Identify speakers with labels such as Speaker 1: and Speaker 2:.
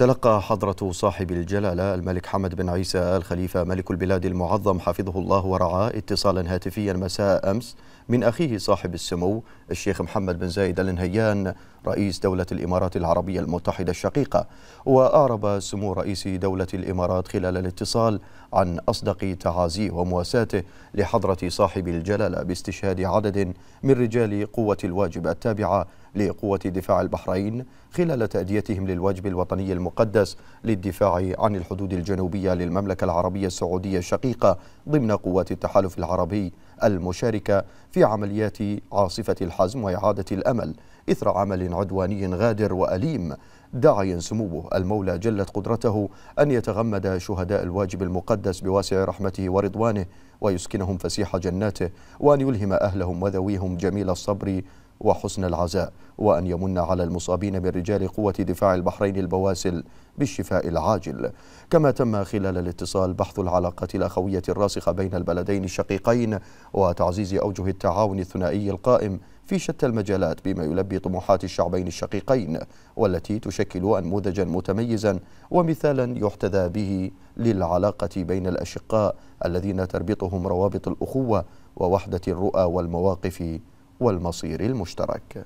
Speaker 1: تلقى حضرة صاحب الجلالة الملك حمد بن عيسى الخليفة ملك البلاد المعظم حفظه الله ورعاه اتصالا هاتفيا مساء أمس من أخيه صاحب السمو الشيخ محمد بن زايد آل نهيان رئيس دولة الإمارات العربية المتحدة الشقيقة وأعرب سمو رئيس دولة الإمارات خلال الاتصال عن أصدق تعازيه ومواساته لحضرة صاحب الجلالة باستشهاد عدد من رجال قوة الواجب التابعة لقوة دفاع البحرين خلال تأديتهم للواجب الوطني المقدس للدفاع عن الحدود الجنوبية للمملكة العربية السعودية الشقيقة ضمن قوات التحالف العربي المشاركة في عمليات عاصفة الحزم وإعادة الأمل إثر عمل عدواني غادر وأليم داعيا سموه المولى جلت قدرته أن يتغمد شهداء الواجب المقدس بواسع رحمته ورضوانه ويسكنهم فسيح جناته وأن يلهم أهلهم وذويهم جميل الصبر وحسن العزاء وأن يمن على المصابين من رجال قوة دفاع البحرين البواسل بالشفاء العاجل كما تم خلال الاتصال بحث العلاقات الأخوية الراسخة بين البلدين الشقيقين وتعزيز أوجه التعاون الثنائي القائم في شتى المجالات بما يلبي طموحات الشعبين الشقيقين والتي تشكل أنموذجا متميزا ومثالا يحتذى به للعلاقة بين الأشقاء الذين تربطهم روابط الأخوة ووحدة الرؤى والمواقف والمصير المشترك